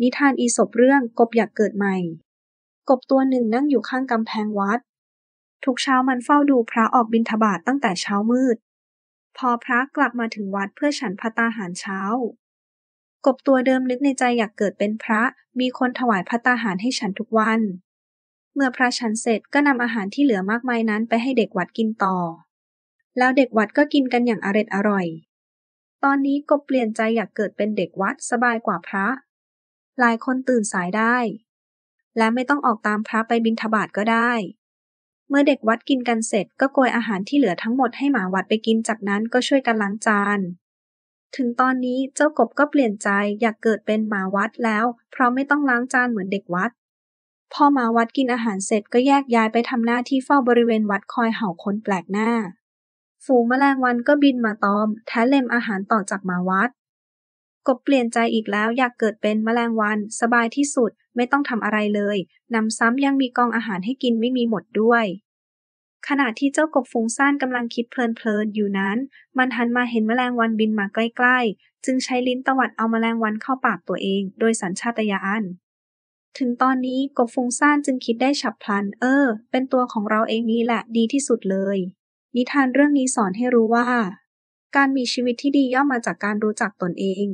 นิทานอีสบเรื่องกบอยากเกิดใหม่ กบตัวหนึ่งนั่งอยู่ข้างกำแพงวัดทุกเช้ามันเฝ้าดูพระออกบิณฑบาตตั้งแต่เช้ามืด พอพระกลับมาถึงวัดเพื่อฉันพัตาหารเช้า กบตัวเดิมนึกในใจอยากเกิดเป็นพระ มีคนถวายพัตาหารให้ฉันทุกวัน เมื่อพระฉันเสร็จก็นำอาหารที่เหลือมากมายนั้นไปให้เด็กวัดกินต่อ แล้วเด็กวัดก็กินกันอย่างอร็ดอร่อย ตอนนี้กบเปลี่ยนใจอยากเกิดเป็นเด็กวัดสบายกว่าพระหลายคนตื่นสายได้ และไม่ต้องออกตามพระไปบิณฑบาตก็ได้ เมื่อเด็กวัดกินกันเสร็จก็โกยอาหารที่เหลือทั้งหมดให้หมาวัดไปกินจากนั้นก็ช่วยกันล้างจาน ถึงตอนนี้เจ้ากบก็เปลี่ยนใจอยากเกิดเป็นหมาวัดแล้ว เพราะไม่ต้องล้างจานเหมือนเด็กวัดพอหมาวัดกินอาหารเสร็จก็แยกย้ายไปทำหน้าที่เฝ้าบริเวณวัดคอยเห่าคนแปลกหน้า ฝูงแมลงวันก็บินมาตอม แทะเล็มอาหารต่อจากหมาวัดกบเปลี่ยนใจอีกแล้วอยากเกิดเป็นแมลงวันสบายที่สุดไม่ต้องทำอะไรเลยนำซ้ำยังมีกองอาหารให้กินไม่มีหมดด้วย ขณะที่เจ้ากบฟูงซ่านกำลังคิดเพลินๆ อยู่นั้น มันหันมาเห็นแมลงวันบินมาใกล้ๆ จึงใช้ลิ้นตวัดเอาแมลงวันเข้าปากตัวเองโดยสัญชาตญาณถึงตอนนี้กบฟูงซ่านจึงคิดได้ฉับพลัน เออ เป็นตัวของเราเองนี่แหละดีที่สุดเลย นิทานเรื่องนี้สอนให้รู้ว่า การมีชีวิตที่ดีย่อมมาจากการรู้จักตนเอง